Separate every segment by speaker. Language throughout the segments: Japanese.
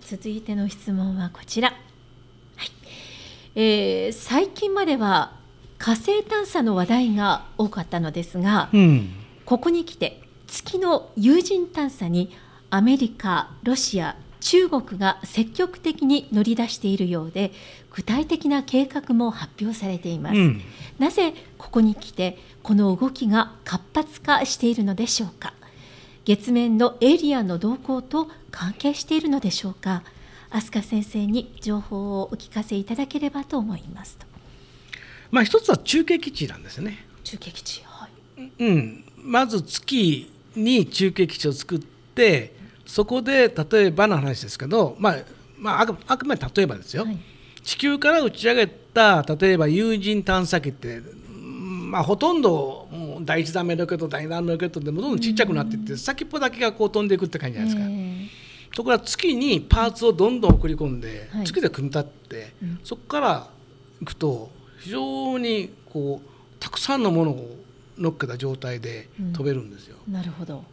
Speaker 1: 続いての質問はこちら、はいえー、
Speaker 2: 最近までは火星探査の話題が多かったのですが、うん、ここに来て月の有人探査にアメリカロシア中国が積極的に乗り出しているようで具体的な計画も発表されています、うん、なぜここに来てこの動きが活発化しているのでしょうか月面のエイリアンの動向と関係しているのでしょうか飛鳥先生に情報をお聞かせいただければと思いますと、
Speaker 1: まあ、一つは中継基地なんですよね
Speaker 2: 中継基地、は
Speaker 1: いうん、まず月に中継基地を作ってそこで例えばの話ですけど、まあまあ、あくまで例えばですよ、はい、地球から打ち上げた例えば有人探査機ってまあ、ほとんどもう第1段目ロケット第2段目ロケットでもどんどんちっちゃくなっていって先っぽだけがこう飛んでいくって感じじゃないですか。ところが月にパーツをどんどん送り込んで、はい、月で組み立って、うん、そこからいくと非常にこうたくさんのものを乗っけた状態で飛べるんですよ。うん、なるほど、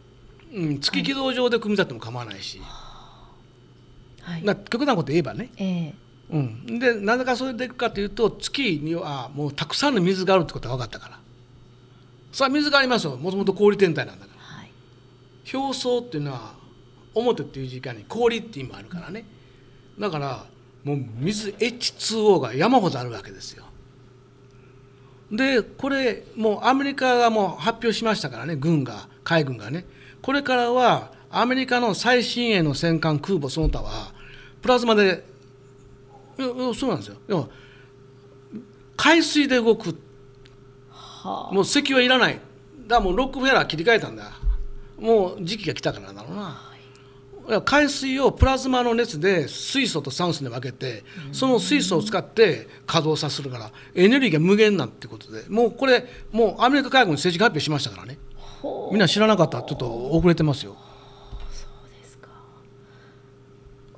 Speaker 1: うん、月軌道上で組み立っても構わないし、はい、な極端なこと言えばね、えーうん、でなぜかそれでいくかというと月にはもうたくさんの水があるってことが分かったから。さあ水がありますよもともと氷天体なんだから、はい、表層っていうのは表っていう時間に氷って今あるからねだからもう水 H2O が山ほどあるわけですよでこれもうアメリカがもう発表しましたからね軍が海軍がねこれからはアメリカの最新鋭の戦艦空母その他はプラズマでそうなんですよ海水で動くはあ、もう石油はいらないだからもうロックフェラー切り替えたんだもう時期が来たからだろうな、はい、海水をプラズマの熱で水素と酸素に分けて、その水素を使って稼働させるからエネルギーが無限なんてことでもうこれもうアメリカ海軍政治家発表しましたからねみんな知らなかったちょっと遅れてますよそうですか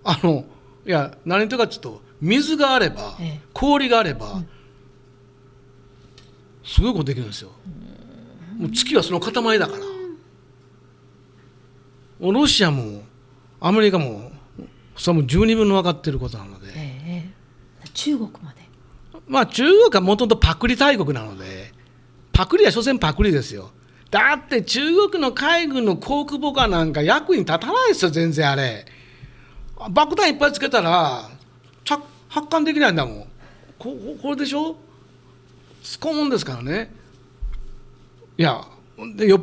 Speaker 1: あのいや何とかちょっと水があれば、ええ、氷があれば、うんすごいことできるんですよもう月はその塊だからロシアもアメリカもそれも十二分の分かってることなので、えー、中国までまあ中国はもともとパクリ大国なのでパクリは所詮パクリですよだって中国の海軍の航空母艦なんか役に立たないですよ全然あれ爆弾いっぱいつけたら着発艦できないんだもんここれでしょすこもんですからねいやでよ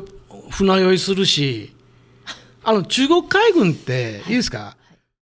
Speaker 1: 船酔いするしあの中国海軍って、い、いいですか